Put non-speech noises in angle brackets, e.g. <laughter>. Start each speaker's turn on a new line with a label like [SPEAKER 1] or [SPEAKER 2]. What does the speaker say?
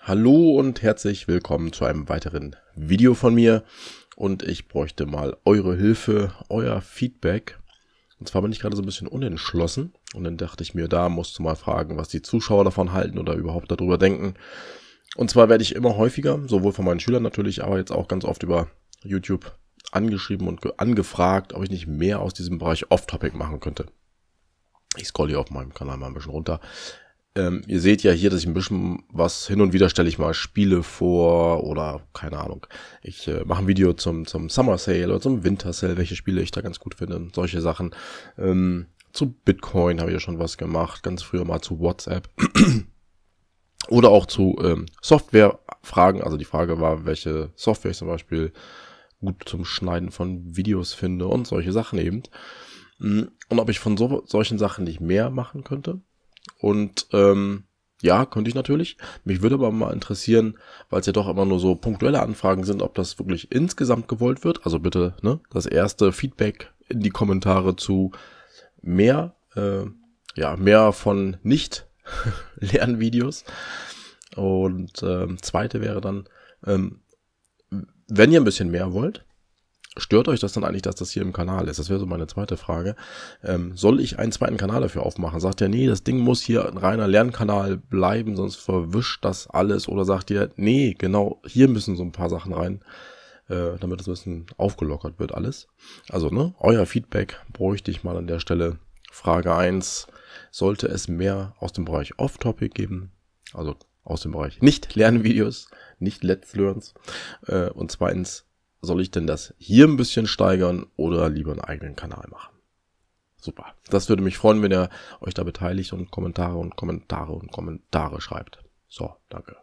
[SPEAKER 1] Hallo und herzlich willkommen zu einem weiteren Video von mir und ich bräuchte mal eure Hilfe, euer Feedback. Und zwar bin ich gerade so ein bisschen unentschlossen und dann dachte ich mir, da musst du mal fragen, was die Zuschauer davon halten oder überhaupt darüber denken. Und zwar werde ich immer häufiger, sowohl von meinen Schülern natürlich, aber jetzt auch ganz oft über YouTube angeschrieben und angefragt, ob ich nicht mehr aus diesem Bereich Off-Topic machen könnte. Ich scroll hier auf meinem Kanal mal ein bisschen runter. Ähm, ihr seht ja hier, dass ich ein bisschen was hin und wieder stelle ich mal Spiele vor oder keine Ahnung. Ich äh, mache ein Video zum, zum Summer Sale oder zum Winter Sale, welche Spiele ich da ganz gut finde, solche Sachen. Ähm, zu Bitcoin habe ich ja schon was gemacht, ganz früher mal zu WhatsApp. <clears throat> oder auch zu ähm, Softwarefragen. Also die Frage war, welche Software ich zum Beispiel gut zum Schneiden von Videos finde und solche Sachen eben. Mm, und ob ich von so, solchen Sachen nicht mehr machen könnte. Und ähm, ja, könnte ich natürlich. Mich würde aber mal interessieren, weil es ja doch immer nur so punktuelle Anfragen sind, ob das wirklich insgesamt gewollt wird. Also bitte ne, das erste Feedback in die Kommentare zu mehr, äh, ja, mehr von nicht Lernvideos. Und äh, zweite wäre dann, ähm, wenn ihr ein bisschen mehr wollt, Stört euch das dann eigentlich, dass das hier im Kanal ist? Das wäre so meine zweite Frage. Ähm, soll ich einen zweiten Kanal dafür aufmachen? Sagt ihr, nee, das Ding muss hier ein reiner Lernkanal bleiben, sonst verwischt das alles. Oder sagt ihr, nee, genau, hier müssen so ein paar Sachen rein, äh, damit es ein bisschen aufgelockert wird alles. Also, ne, euer Feedback bräuchte ich mal an der Stelle. Frage eins: sollte es mehr aus dem Bereich Off-Topic geben? Also aus dem Bereich Nicht-Lernvideos, nicht Let's Learns. Äh, und zweitens, soll ich denn das hier ein bisschen steigern oder lieber einen eigenen Kanal machen? Super. Das würde mich freuen, wenn ihr euch da beteiligt und Kommentare und Kommentare und Kommentare schreibt. So, danke.